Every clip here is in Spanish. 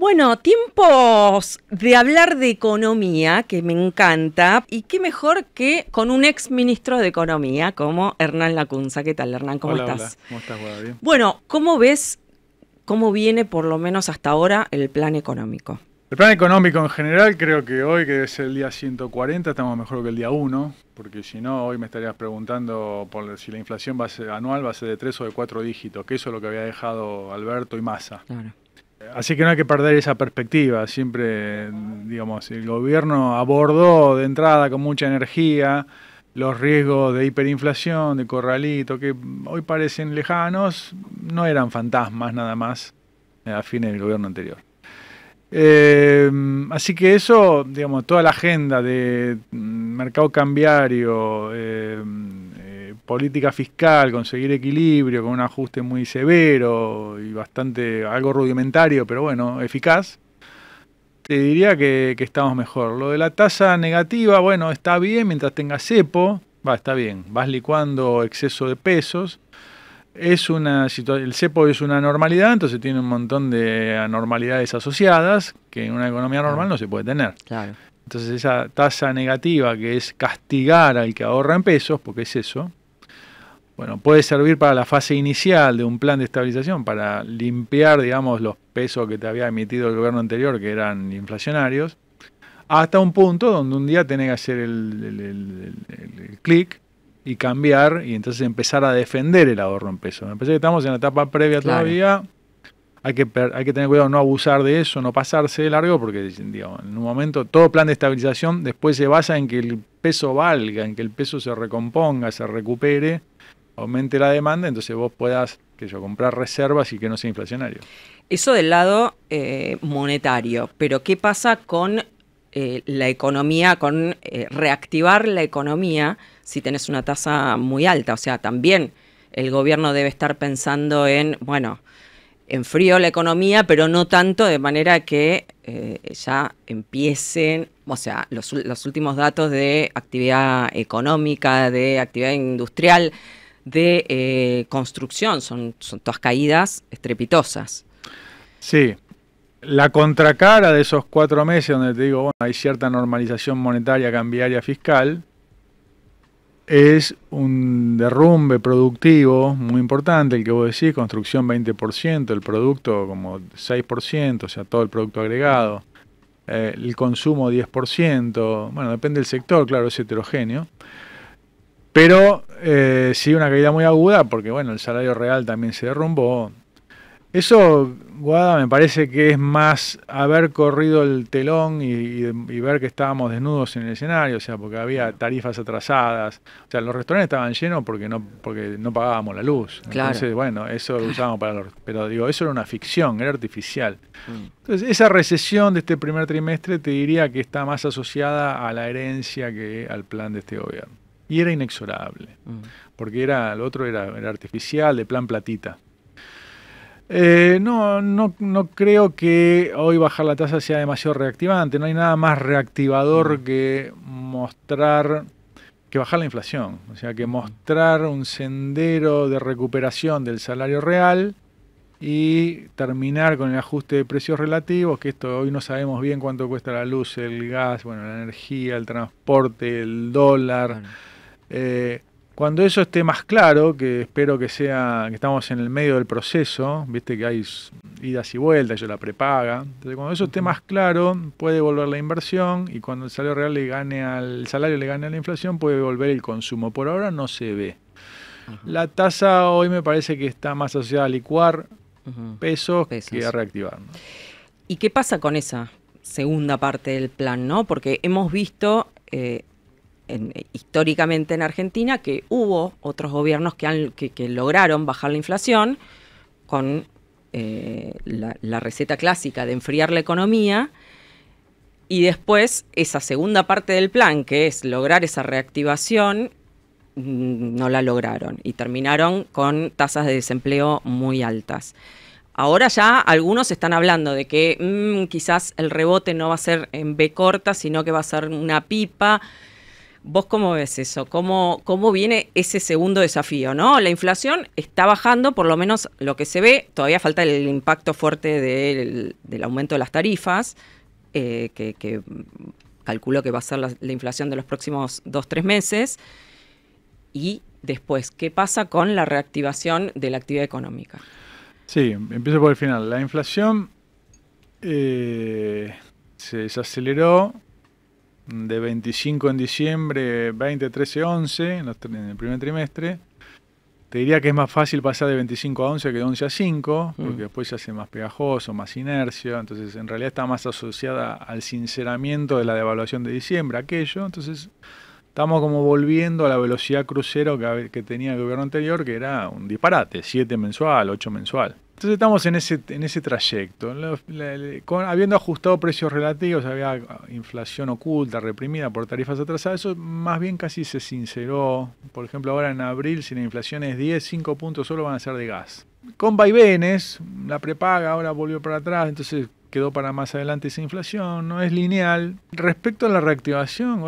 Bueno, tiempos de hablar de economía, que me encanta, y qué mejor que con un ex ministro de Economía como Hernán Lacunza. ¿Qué tal, Hernán? ¿Cómo estás? ¿Cómo estás, Guadalupe? Bueno, ¿cómo ves cómo viene, por lo menos hasta ahora, el plan económico? El plan económico en general, creo que hoy, que es el día 140, estamos mejor que el día 1, porque si no, hoy me estarías preguntando si la inflación va a anual va a ser de tres o de cuatro dígitos, que eso es lo que había dejado Alberto y Massa. Claro. Así que no hay que perder esa perspectiva. Siempre, digamos, el gobierno abordó de entrada con mucha energía los riesgos de hiperinflación, de corralito, que hoy parecen lejanos, no eran fantasmas nada más eh, a fines del gobierno anterior. Eh, así que eso, digamos, toda la agenda de mm, mercado cambiario, eh, política fiscal, conseguir equilibrio con un ajuste muy severo y bastante, algo rudimentario, pero bueno, eficaz, te diría que, estamos mejor. Lo de la tasa negativa, bueno, está bien mientras tenga cepo, va, está bien, vas licuando exceso de pesos. Es una el cepo es una normalidad, entonces tiene un montón de anormalidades asociadas que en una economía normal no se puede tener. Entonces esa tasa negativa que es castigar al que ahorra en pesos, porque es eso, bueno, puede servir para la fase inicial de un plan de estabilización, para limpiar, digamos, los pesos que te había emitido el gobierno anterior, que eran inflacionarios, hasta un punto donde un día tenés que hacer el, clic y cambiar y entonces empezar a defender el ahorro en pesos. Me parece que estamos en la etapa previa todavía. Hay que, hay que tener cuidado no abusar de eso, no pasarse de largo, porque en un momento todo plan de estabilización después se basa en que el peso valga, en que el peso se recomponga, se recupere aumente la demanda, entonces vos puedas, que yo, comprar reservas y que no sea inflacionario. Eso del lado eh, monetario, pero ¿qué pasa con eh, la economía, con eh, reactivar la economía si tenés una tasa muy alta? O sea, también el gobierno debe estar pensando en, bueno, en frío la economía, pero no tanto de manera que ya empiecen, o sea, los, los, últimos datos de actividad económica, de actividad industrial, de eh, construcción, son, son todas caídas estrepitosas. Sí, la contracara de esos cuatro meses donde te digo, bueno, hay cierta normalización monetaria, cambiaria, fiscal, es un derrumbe productivo muy importante, el que vos decís, construcción 20%, el producto como 6%, o sea, todo el producto agregado, eh, el consumo 10%, bueno, depende del sector, claro, es heterogéneo. Pero eh, sí una caída muy aguda porque, bueno, el salario real también se derrumbó. Eso, Guada, me parece que es más haber corrido el telón y, ver que estábamos desnudos en el escenario, o sea, porque había tarifas atrasadas, o sea, los restaurantes estaban llenos porque no, porque no pagábamos la luz. Entonces, bueno, eso lo usábamos para Pero digo, eso era una ficción, era artificial. Mm. Entonces, esa recesión de este primer trimestre te diría que está más asociada a la herencia que al plan de este gobierno. Y era inexorable, mm. porque era, lo otro era, era artificial, de plan platita. Eh, no, no, no, creo que hoy bajar la tasa sea demasiado reactivante. No hay nada más reactivador mm. que mostrar que bajar la inflación. O sea, que mm. mostrar un sendero de recuperación del salario real y terminar con el ajuste de precios relativos, que esto hoy no sabemos bien cuánto cuesta la luz, el gas, bueno, la energía, el transporte, el dólar. Eh, cuando eso esté más claro, que espero que sea, que estamos en el medio del proceso, viste que hay idas y vueltas, yo la prepaga. Entonces, cuando eso esté más claro, puede volver la inversión y cuando el salario real le gane al salario le gane a la inflación, puede volver el consumo. Por ahora no se ve. La tasa hoy me parece que está más asociada a licuar pesos, que a reactivar. ¿Y qué pasa con esa segunda parte del plan, no? Porque hemos visto eh, históricamente en Argentina que hubo otros gobiernos que, han, lograron bajar la inflación con eh, la, receta clásica de enfriar la economía y después esa segunda parte del plan, que es lograr esa reactivación, mm, no la lograron y terminaron con tasas de desempleo muy altas. Ahora ya algunos están hablando de que mm, quizás el rebote no va a ser en B corta, sino que va a ser una pipa ¿Vos cómo ves eso? ¿Cómo, ¿Cómo viene ese segundo desafío? ¿no? La inflación está bajando, por lo menos lo que se ve, todavía falta el impacto fuerte del, aumento de las tarifas, eh, que, calculo que va a ser la, inflación de los próximos dos, tres meses. Y después, ¿qué pasa con la reactivación de la actividad económica? Sí, empiezo por el final. La inflación eh, se desaceleró de 25 en diciembre, 20, 13, 11, en, el primer trimestre. Te diría que es más fácil pasar de 25 a 11 que de 11 a 5, mm. porque después se hace más pegajoso, más inercia. Entonces, en realidad está más asociada al sinceramiento de la devaluación de diciembre, aquello. Entonces, estamos como volviendo a la velocidad crucero que, que tenía el gobierno anterior, que era un disparate, 7 mensual, 8 mensual. Entonces estamos en ese, en ese trayecto. habiendo ajustado precios relativos, había inflación oculta, reprimida por tarifas atrasadas, eso más bien casi se sinceró. Por ejemplo, ahora en abril, si la inflación es 10, 5 puntos solo van a ser de gas. Con vaivenes, la prepaga ahora volvió para atrás, entonces quedó para más adelante esa inflación, no es lineal. Respecto a la reactivación,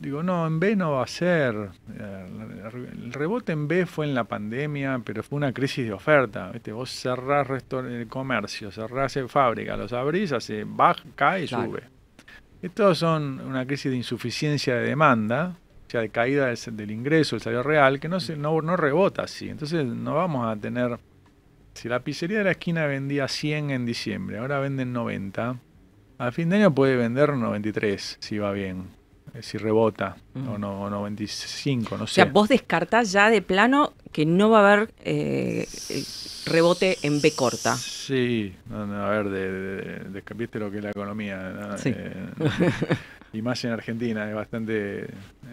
digo, no, en B no va a ser. Eh, el rebote en B fue en la pandemia, pero fue una crisis de oferta. Vos cerrás el comercio, cerrás fábrica, los abrís, hace baja, cae y sube. Estos son una crisis de insuficiencia de demanda, o sea, de caída del, ingreso, el salario real, que no, se, no, no rebota así. Entonces no vamos a tener si la pizzería de la esquina vendía 100 en diciembre, ahora venden 90, a fin de año puede vender 93 si va bien eh, si rebota, o, no, 95, no sé. O sea, vos descartás ya de plano que no va a haber eh, eh, rebote en B corta. Sí, a ver, de, lo que es la economía. Sí. y más en Argentina, es bastante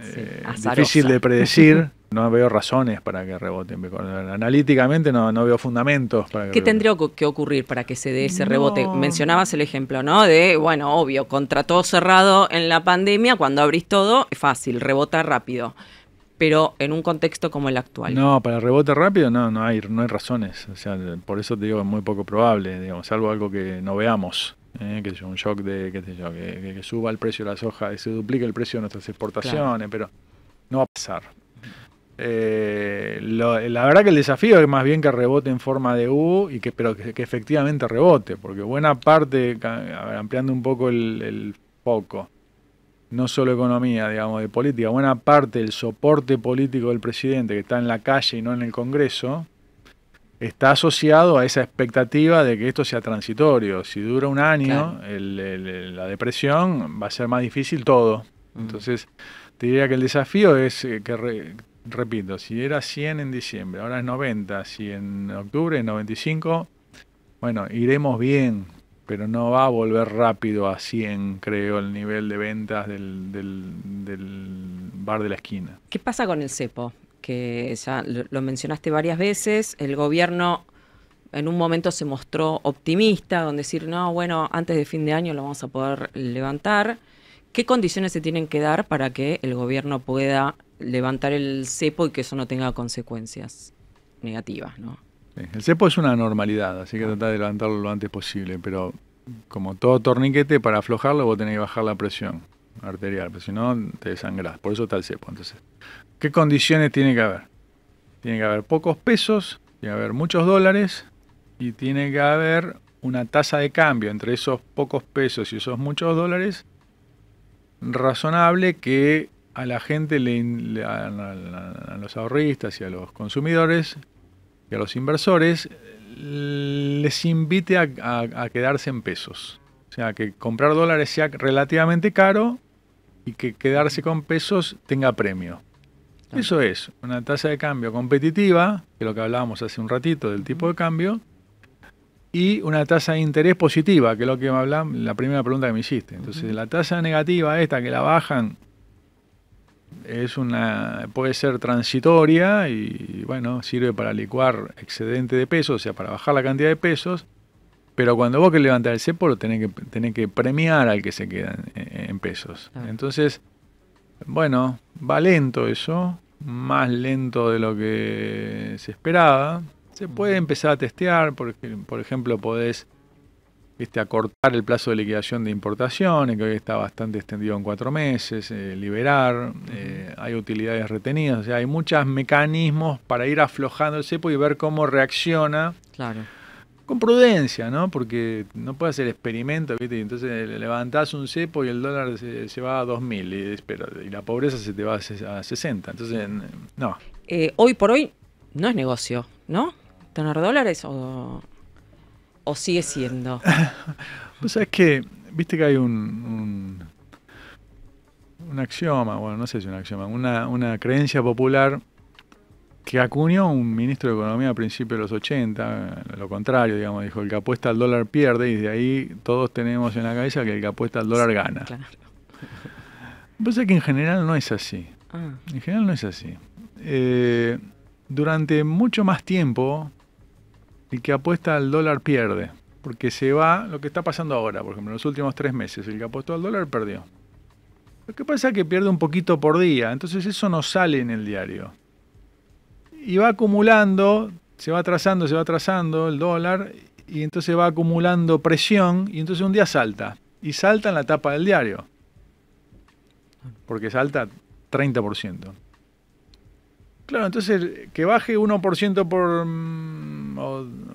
eh, difícil de predecir. No veo razones para que reboten. Analíticamente no, no veo fundamentos que ¿Qué tendría que ocurrir para que se dé ese rebote? Mencionabas el ejemplo, ¿no? De, bueno, obvio, contra todo cerrado en la pandemia, cuando abrís todo, es fácil, rebota rápido. Pero en un contexto como el actual. No, para rebote rápido no, no hay, no hay razones. O sea, por eso te digo, que es muy poco probable, digamos, salvo algo que no veamos eh, que un shock de que, suba el precio de la soja, y se duplique el precio de nuestras exportaciones, pero no va a pasar. Eh, la verdad que el desafío es más bien que rebote en forma de U, y que, pero que, efectivamente rebote, porque buena parte, ampliando un poco el, el foco, no solo economía, digamos, de política, buena parte del soporte político del presidente que está en la calle y no en el Congreso, está asociado a esa expectativa de que esto sea transitorio. Si dura un año, la depresión va a ser más difícil todo. Mm. Entonces, te diría que el desafío es eh, que, repito, si era 100 en diciembre, ahora es 90, si en octubre es 95, bueno, iremos bien, pero no va a volver rápido a 100, creo, el nivel de ventas del bar de la esquina. ¿Qué pasa con el cepo? que ya lo mencionaste varias veces, el gobierno en un momento se mostró optimista, donde decir, no, bueno, antes de fin de año lo vamos a poder levantar. ¿Qué condiciones se tienen que dar para que el gobierno pueda levantar el cepo y que eso no tenga consecuencias negativas? El cepo es una normalidad, así que ah. tratar de levantarlo lo antes posible, pero como todo torniquete, para aflojarlo vos tenés que bajar la presión arterial, pero si no te desangrás, por eso está el cepo. Entonces, ¿Qué condiciones tiene que haber? Tiene que haber pocos pesos, tiene que haber muchos dólares y tiene que haber una tasa de cambio entre esos pocos pesos y esos muchos dólares razonable que a la gente, le, a, los ahorristas y a los consumidores y a los inversores, les invite a, quedarse en pesos. O sea, que comprar dólares sea relativamente caro y que quedarse con pesos tenga premio. Eso es, una tasa de cambio competitiva, que es lo que hablábamos hace un ratito del tipo de cambio, y una tasa de interés positiva, que es lo que me hablaba la primera pregunta que me hiciste. Entonces, la tasa negativa esta que la bajan es una puede ser transitoria y bueno, sirve para licuar excedente de pesos, o sea, para bajar la cantidad de pesos, pero cuando vos que levantar el CEPO, tenés que tenés que premiar al que se queda en, pesos. Entonces, bueno, va lento eso, más lento de lo que se esperaba. Se puede empezar a testear, porque, por ejemplo, podés acortar el plazo de liquidación de importaciones, que hoy está bastante extendido en cuatro meses, eh, liberar, eh, hay utilidades retenidas, o sea, hay muchos mecanismos para ir aflojando el cepo y ver cómo reacciona claro con prudencia, ¿no? Porque no puedes hacer experimento, ¿viste? Y entonces levantás un cepo y el dólar se, va a 2.000 y, la pobreza se te va a 60. Entonces, no. Eh, hoy por hoy no es negocio, ¿no? ¿Tener dólares o, sigue siendo? sea es que, viste que hay un, un, axioma, bueno, no sé si es un axioma, una, una creencia popular que acuñó un ministro de Economía a principios de los 80, lo contrario, digamos, dijo, el que apuesta al dólar pierde y de ahí todos tenemos en la cabeza que el que apuesta al dólar gana. gana. que Pasa que en general no es así. Ah. En general no es así. Eh, durante mucho más tiempo, el que apuesta al dólar pierde, porque se va lo que está pasando ahora, por ejemplo, en los últimos tres meses, el que apostó al dólar perdió. Lo que pasa es que pierde un poquito por día, entonces eso no sale en el diario y va acumulando, se va atrasando, se va atrasando el dólar y entonces va acumulando presión y entonces un día salta y salta en la tapa del diario. Porque salta 30%. Claro, entonces que baje 1% por mm,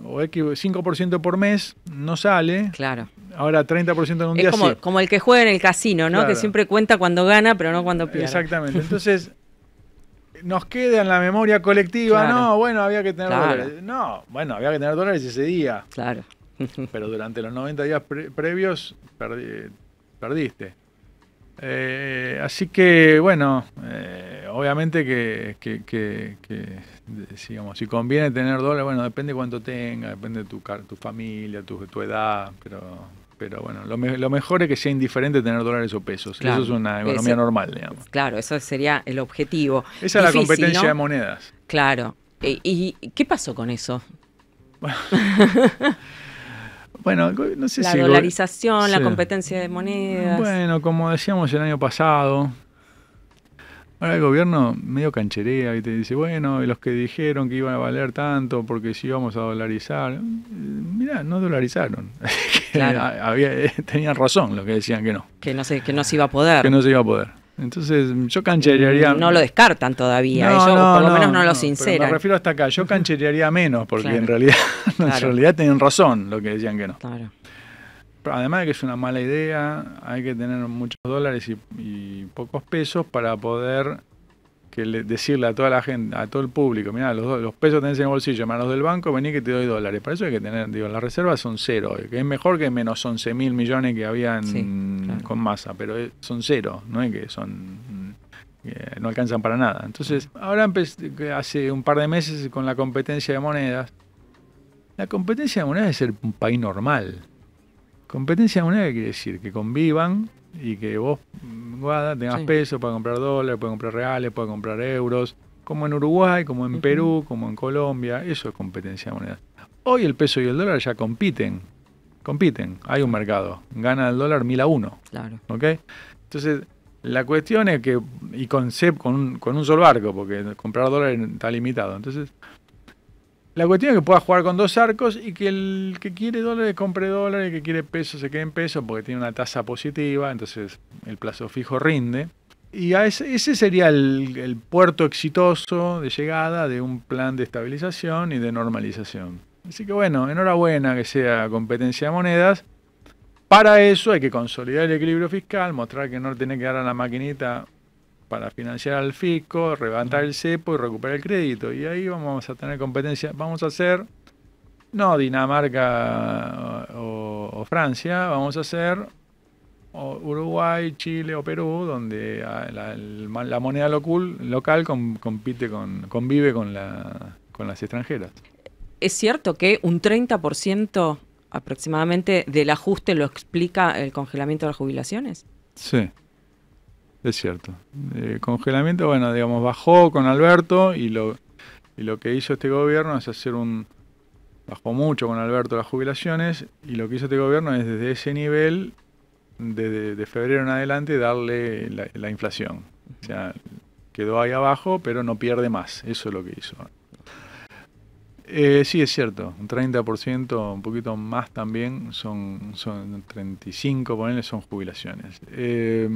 o, 5% por mes no sale. Claro. Ahora 30% en un día como, como el que juega en el casino, ¿no? Que siempre cuenta cuando gana, pero no cuando pierde. Exactamente. Entonces, nos queda en la memoria colectiva, no, bueno, había que tener dólares. No, bueno, había que tener dólares ese día. Claro. Pero durante los 90 días previos perdiste. Eh, así que, bueno, eh, obviamente que, que, que, digamos, si conviene tener dólares, bueno, depende cuánto tenga, depende de tu, tu familia, tu edad, pero pero bueno, lo, mejor es que sea indiferente tener dólares o pesos. eso es una economía normal, digamos. Claro, eso sería el objetivo. Esa es la competencia de monedas. Claro. E, ¿Y, qué pasó con eso? Bueno, no sé la si... La dolarización, la competencia de monedas. Bueno, como decíamos el año pasado, Ahora el gobierno medio cancherea y te dice, bueno, y los que dijeron que iban a valer tanto porque si íbamos a dolarizar, eh, mirá, no dolarizaron. Eh, tenían razón lo que decían que no. Que no, se, que no se iba a poder. Que no se iba a poder. Entonces yo cancherearía... No lo descartan todavía, eh, por lo menos no, lo sinceran. Me refiero hasta acá, yo cancherearía menos porque en realidad en realidad tenían razón lo que decían que no. Claro además de que es una mala idea, hay que tener muchos dólares y, pocos pesos para poder decirle a toda la gente, a todo el público, mira, los, pesos tenés en el bolsillo, manos del banco, vení que te doy dólares. Para eso hay que tener, digo, las reservas son cero, que es mejor que menos 11 mil millones que habían con masa, pero son cero, no es que son no alcanzan para nada. Entonces, ahora hace un par de meses con la competencia de monedas, la competencia de monedas es el un país normal. Competencia moneda quiere decir que convivan y que vos, tengas peso para comprar dólares, para comprar reales, para comprar euros, como en Uruguay, como en Perú, como en Colombia. Eso es competencia moneda. Hoy el peso y el dólar ya compiten. Compiten, hay un mercado. Gana el dólar mil a uno. Entonces, la cuestión es que, y con con un, con un solo barco, porque comprar dólares está limitado. Entonces, la cuestión es que pueda jugar con dos arcos y que el que quiere dólares compre dólares, el que quiere pesos se quede en pesos porque tiene una tasa positiva, entonces el plazo fijo rinde. Y ese, sería el, el puerto exitoso de llegada de un plan de estabilización y de normalización. Así que bueno, enhorabuena que sea competencia de monedas. Para eso hay que consolidar el equilibrio fiscal, mostrar que no tiene que dar a la maquinita para financiar al fisco, levantar el cepo y recuperar el crédito. Y ahí vamos a tener competencia. Vamos a hacer, no Dinamarca eh, o, Francia, vamos a hacer Uruguay, Chile o Perú, donde ah, la, moneda local, compite con, convive con, con las extranjeras. Es cierto que un 30% aproximadamente del ajuste lo explica el congelamiento de las jubilaciones. Sí. Es cierto. Eh, congelamiento, bueno, digamos, bajó con Alberto y lo, lo que hizo este gobierno es hacer un... Bajó mucho con Alberto las jubilaciones y lo que hizo este gobierno es desde ese nivel, desde de febrero en adelante, darle la, inflación. O sea, quedó ahí abajo, pero no pierde más. Eso es lo que hizo. Eh, sí, es cierto, un 30%, un poquito más también, son, son 35, ponerle, son jubilaciones. Eh,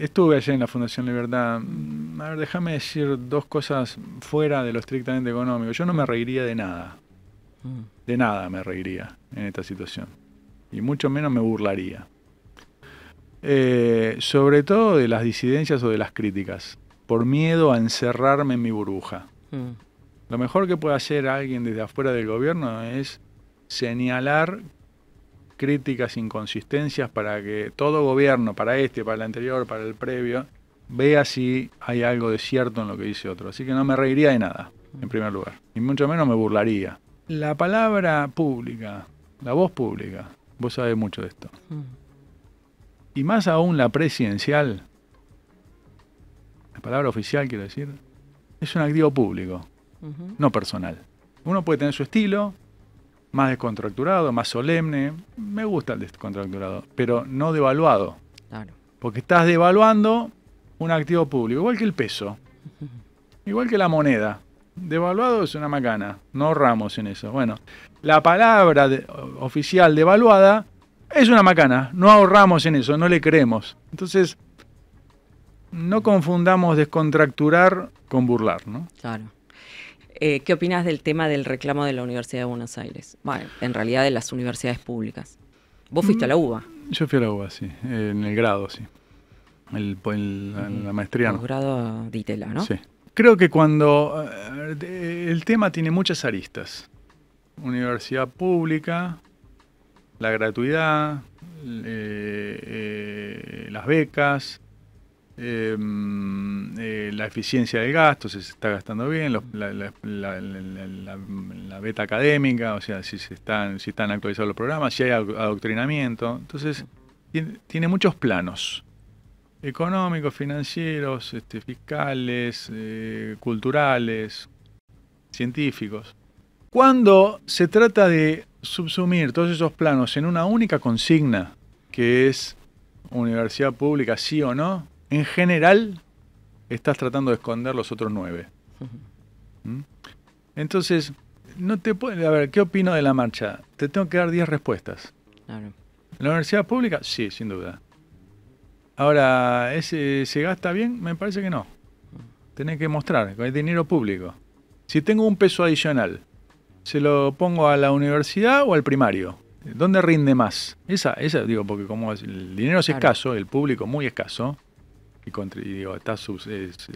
estuve ayer en la Fundación Libertad. A ver, déjame decir dos cosas fuera de lo estrictamente económico. Yo no me reiría de nada. Mm. De nada me reiría en esta situación. Y mucho menos me burlaría. Eh, sobre todo de las disidencias o de las críticas. Por miedo a encerrarme en mi burbuja. Mm. Lo mejor que puede hacer alguien desde afuera del gobierno es señalar críticas, inconsistencias para que todo gobierno, para este, para el anterior, para el previo, vea si hay algo de cierto en lo que dice otro. Así que no me reiría de nada, en primer lugar. Y mucho menos me burlaría. La palabra pública, la voz pública, vos sabés mucho de esto. Mm. Y más aún la presidencial, la palabra oficial quiero decir, es un activo público, no personal. Uno puede tener su estilo, más descontracturado, más solemne. Me gusta el descontracturado, pero no devaluado. Claro. Porque estás devaluando un activo público, igual que el peso, igual que la moneda. Devaluado es una macana, no ahorramos en eso. Bueno, la palabra oficial devaluada es una macana, no ahorramos en eso, no le creemos. Entonces, no confundamos descontracturar con burlar, ¿no? Claro. Eh, ¿Qué opinas del tema del reclamo de la Universidad de Buenos Aires? Bueno, en realidad de las universidades públicas. ¿Vos fuiste a la mm, UBA? Yo fui a la UBA, sí, en el grado, sí. El, mm. la maestría. El grado de e ¿no? Sí. Creo que cuando eh, el tema tiene muchas aristas. Universidad pública, la gratuidad, eh, las becas, Em, eh, la eficiencia de gastos si se está gastando bien, la, beta académica, o sea, si, están, si están actualizados los programas, si hay adoctrinamiento. Entonces, tiene, muchos planos. Económicos, financieros, este, fiscales, eh, culturales, científicos. Cuando se trata de subsumir todos esos planos en una única consigna, que es universidad pública sí o no, en general estás tratando de esconder los otros nueve. ¿Mm? Entonces, no te puede, a ver, ¿qué opino de la marcha? Te tengo que dar diez respuestas. Claro. ¿La universidad pública? Sí, sin duda. Ahora, ¿ese, ¿se gasta bien? Me parece que no. Tenés que mostrar, con el dinero público. Si tengo un peso adicional, ¿se lo pongo a la universidad o al primario? ¿Dónde rinde más? Esa, esa digo, porque como el dinero es escaso, el público muy escaso, y, digo, está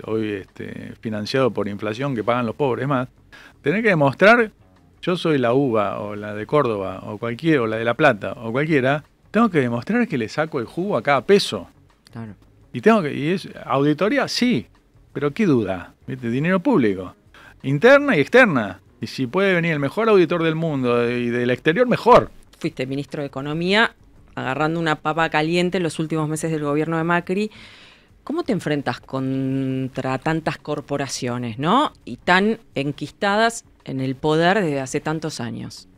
hoy este, financiado por inflación que pagan los pobres más, tener que demostrar, yo soy la uva o la de Córdoba o cualquiera, o la de La Plata o cualquiera, tengo que demostrar que le saco el jugo a cada peso. Claro. Y tengo que, y es, auditoría sí, pero qué duda, dinero público, interna y externa. Y si puede venir el mejor auditor del mundo y del exterior, mejor. Fuiste ministro de Economía agarrando una papa caliente en los últimos meses del gobierno de Macri ¿Cómo te enfrentas contra tantas corporaciones, ¿no? Y tan enquistadas en el poder desde hace tantos años.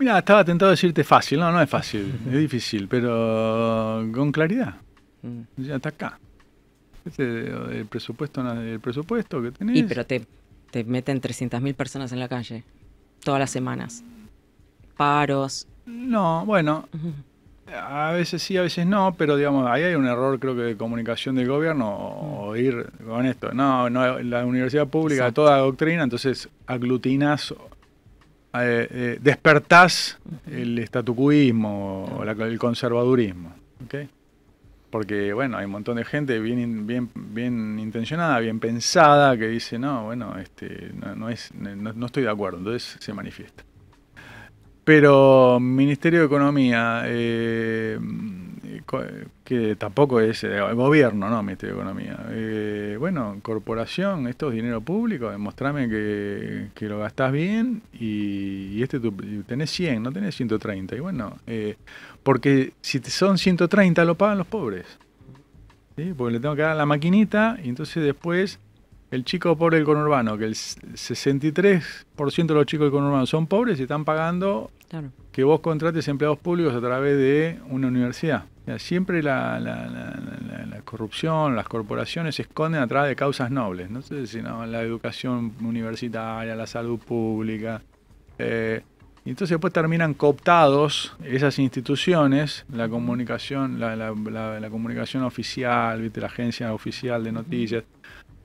Mira, estaba tentado a decirte fácil, no, no es fácil, es difícil, pero con claridad. Mm. Ya está acá. Este, el presupuesto, el presupuesto que tenés. Y pero te, te meten 300.000 personas en la calle todas las semanas. Paros. No, bueno, a veces sí, a veces no, pero digamos, ahí hay un error creo que de comunicación del gobierno o mm. ir con esto. No, no la universidad pública, toda doctrina, entonces aglutinas, eh, eh, despertás el estatucuismo o el conservadurismo. Porque, bueno, hay un montón de gente bien, bien, bien intencionada, bien pensada, que dice, no, bueno, este, no, es, no estoy de acuerdo, entonces se manifiesta. Pero Ministerio de Economía, eh, que tampoco es el eh, gobierno, ¿no? Ministerio de Economía. Eh, bueno, corporación, esto es dinero público, demostrame que, lo gastás bien y, este tu, tenés 100, no tenés 130. Y bueno, porque si son 130 lo pagan los pobres. ¿sí? Porque le tengo que dar la maquinita y entonces después el chico pobre del conurbano, que el 63% de los chicos del conurbano son pobres y están pagando que vos contrates empleados públicos a través de una universidad. siempre la, corrupción, las corporaciones se esconden a través de causas nobles. No sé si la educación universitaria, la salud pública. Eh, y entonces después terminan cooptados esas instituciones, la comunicación, comunicación oficial, ¿viste? la agencia oficial de noticias,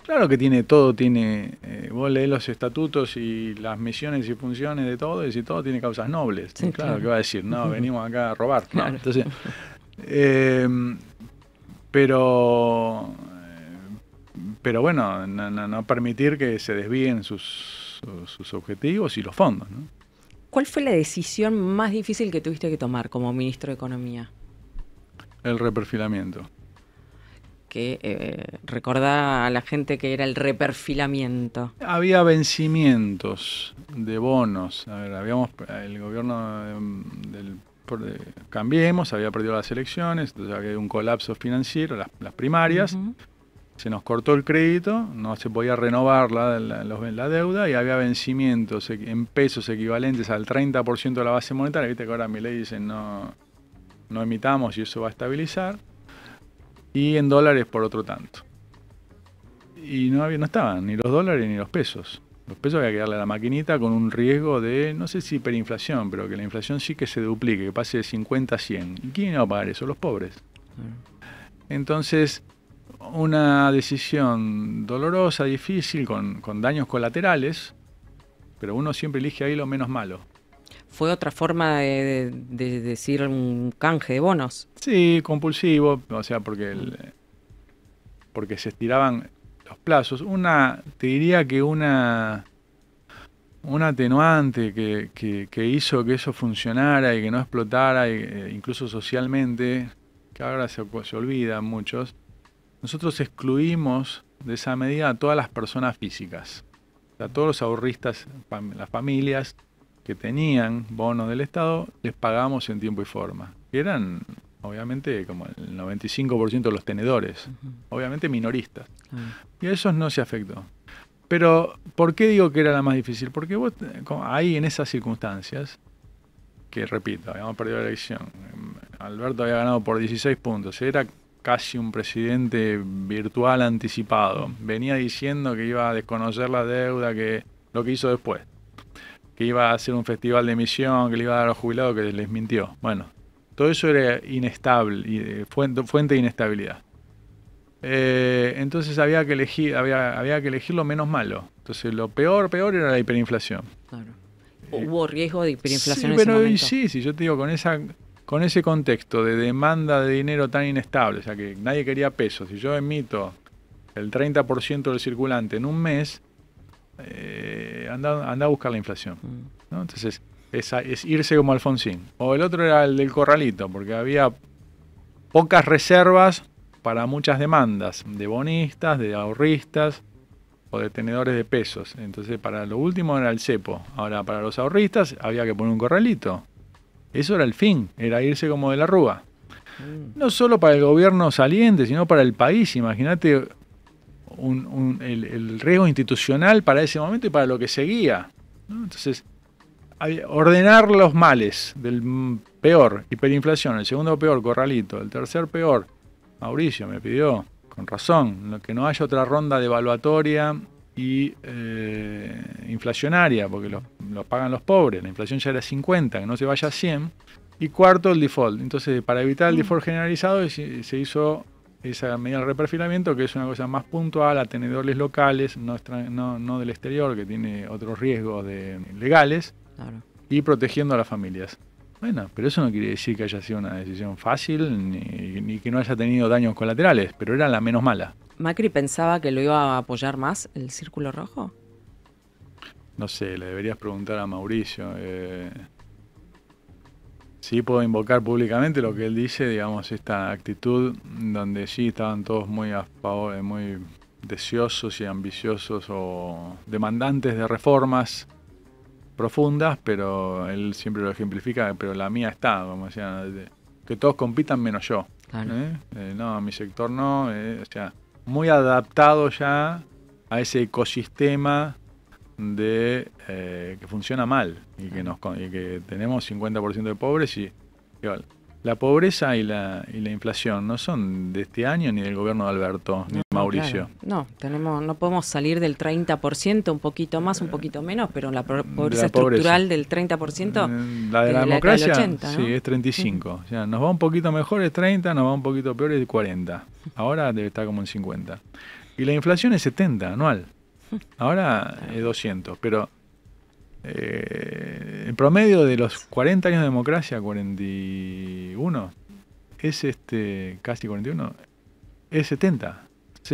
Claro que tiene todo, tiene, eh, vos lees los estatutos y las misiones y funciones de todo, y si todo tiene causas nobles. claro, que va a decir, no, venimos acá a robar. No, em, pero, pero bueno, no, permitir que se desvíen sus, objetivos y los fondos. ¿Cuál fue la decisión más difícil que tuviste que tomar como ministro de Economía? El reperfilamiento que eh, recordaba a la gente que era el reperfilamiento. Había vencimientos de bonos. habíamos, el gobierno em, del Cambiemos había perdido las elecciones, entonces había un colapso financiero, las, primarias. Se nos cortó el crédito, no se podía renovar la, deuda y había vencimientos en pesos equivalentes al 30% de la base monetaria. Viste que ahora mi ley dice no, no emitamos y eso va a estabilizar y en dólares por otro tanto. Y no, había, no estaban ni los dólares ni los pesos. Los pesos había que darle a la maquinita con un riesgo de, no sé si hiperinflación, pero que la inflación sí que se duplique, que pase de 50 a 100. ¿Y quién va a pagar eso? Los pobres. Entonces, una decisión dolorosa, difícil, con, con daños colaterales, pero uno siempre elige ahí lo menos malo fue otra forma de, decir un canje de bonos. Sí, compulsivo, o sea, porque, porque se estiraban los plazos. Una, te diría que una, un atenuante que, hizo que eso funcionara y que no explotara, eh, incluso socialmente, que ahora se, se olvidan muchos, nosotros excluimos de esa medida a todas las personas físicas, a todos los ahorristas, las familias, que tenían bonos del Estado, les pagamos en tiempo y forma. eran, obviamente, como el 95% de los tenedores, obviamente minoristas. Y a esos no se afectó. Pero, ¿por qué digo que era la más difícil? Porque vos, eh, ahí en esas circunstancias, que repito, habíamos perdido la elección, em, Alberto había ganado por 16 puntos, era casi un presidente virtual anticipado, venía diciendo que iba a desconocer la deuda, que lo que hizo después iba a hacer un festival de emisión, que le iba a dar a los jubilados, que les mintió. Bueno, todo eso era inestable, eh, fuente, de inestabilidad. Eh, entonces había que elegir, había, que elegir lo menos malo. Entonces lo peor, peor era la hiperinflación. Claro. Eh, Hubo riesgo de hiperinflación. en pero ese momento? sí, sí, yo te digo, con esa, con ese contexto de demanda de dinero tan inestable, o sea que nadie quería pesos, si yo emito el 30% del circulante en un mes, eh, anda, anda, a buscar la inflación. Mm. Entonces, es, es irse como Alfonsín. O el otro era el del corralito, porque había pocas reservas para muchas demandas de bonistas, de ahorristas o de tenedores de pesos. Entonces, para lo último era el cepo. Ahora, para los ahorristas había que poner un corralito. Eso era el fin, era irse como de la rúa. Mm. No solo para el gobierno saliente, sino para el país. Imagínate el, riesgo institucional para ese momento y para lo que seguía. Entonces, ordenar los males del peor, hiperinflación, el segundo peor, corralito, el tercer peor, Mauricio me pidió, con razón, que no haya otra ronda devaluatoria y eh, inflacionaria, porque lo pagan los pobres, la inflación ya era 50, que no se vaya a 100. Y cuarto, el default. Entonces, para evitar el mm. default generalizado, se hizo esa medida de reperfilamiento, que es una cosa más puntual, a tenedores locales, no, no, del exterior, que tiene otros riesgos de, legales, y protegiendo a las familias. Bueno, pero eso no quiere decir que haya sido una decisión fácil ni, que no haya tenido daños colaterales, pero era la menos mala. ¿Macri pensaba que lo iba a apoyar más el Círculo Rojo? No sé, le deberías preguntar a Mauricio. Eh, sí puedo invocar públicamente lo que él dice, digamos, esta actitud donde sí estaban todos muy eh, muy deseosos y ambiciosos o demandantes de reformas profundas, pero él siempre lo ejemplifica, pero la mía está, como decía, que todos compitan menos yo. Claro. ¿eh? eh no, mi sector no, eh, o sea, muy adaptado ya a ese ecosistema de eh, que funciona mal y que, nos, tenemos 50% de pobres y, la pobreza y la, la inflación no son de este año ni del gobierno de Alberto ni de Mauricio. No, tenemos, no podemos salir del 30%, un poquito más, un eh, poquito menos, pero la pobreza, estructural del 30%. Eh, la de la democracia, sí, es 35. O sea, nos va un poquito mejor es 30, nos va un poquito peor es 40. Ahora debe estar como en 50. Y la inflación es 70 anual. Ahora es 200, pero eh, el promedio de los 40 años de democracia, 41, es este, casi 41, es 70.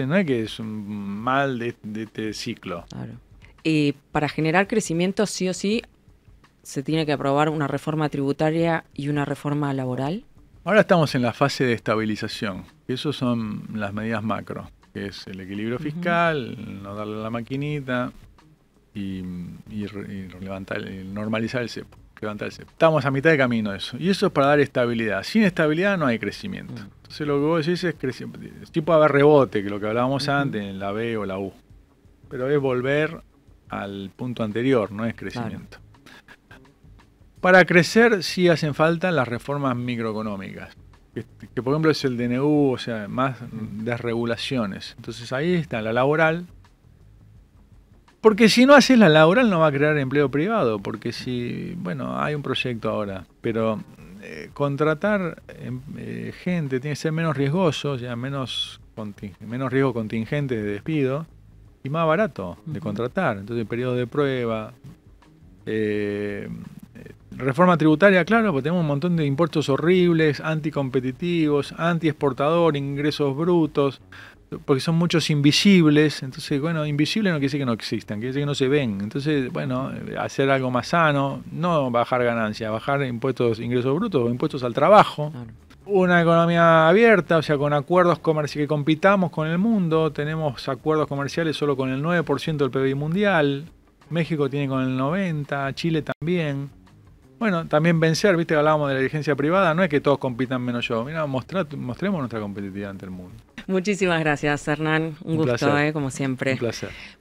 no es que es un mal de, este ciclo. Claro. para generar crecimiento, sí o sí, se tiene que aprobar una reforma tributaria y una reforma laboral. Ahora estamos en la fase de estabilización. Esas son las medidas macro es el equilibrio fiscal, no darle a la maquinita y, levantar, normalizar el cepo. Levantar el Estamos a mitad de camino eso. Y eso es para dar estabilidad. Sin estabilidad no hay crecimiento. Mm. Entonces lo que vos decís es crecimiento. Tipo haber rebote, que lo que hablábamos antes en la B o la U. Pero es volver al punto anterior, no es crecimiento. Para crecer sí hacen falta las reformas microeconómicas que, por ejemplo es el DNU, o sea, más desregulaciones. Entonces ahí está la laboral. Porque si no haces la laboral no va a crear empleo privado, porque si, bueno, hay un proyecto ahora, pero eh, contratar em, eh, gente tiene que ser menos riesgoso, ya menos, menos riesgo contingente de despido y más barato de contratar. Entonces, periodo de prueba, eh, reforma tributaria, claro, porque tenemos un montón de impuestos horribles, anticompetitivos, antiexportador, ingresos brutos, porque son muchos invisibles. Entonces, bueno, invisible no quiere decir que no existan, quiere decir que no se ven. Entonces, bueno, hacer algo más sano, no bajar ganancias, bajar impuestos, ingresos brutos o impuestos al trabajo. una economía abierta, o sea, con acuerdos comerciales que compitamos con el mundo, tenemos acuerdos comerciales solo con el 9% del PBI mundial, México tiene con el 90%, Chile también. Bueno, también vencer, viste que hablábamos de la dirigencia privada, no es que todos compitan menos yo. Mira, mostremos nuestra competitividad ante el mundo. Muchísimas gracias, Hernán. Un, gusto, eh, como siempre. Un placer.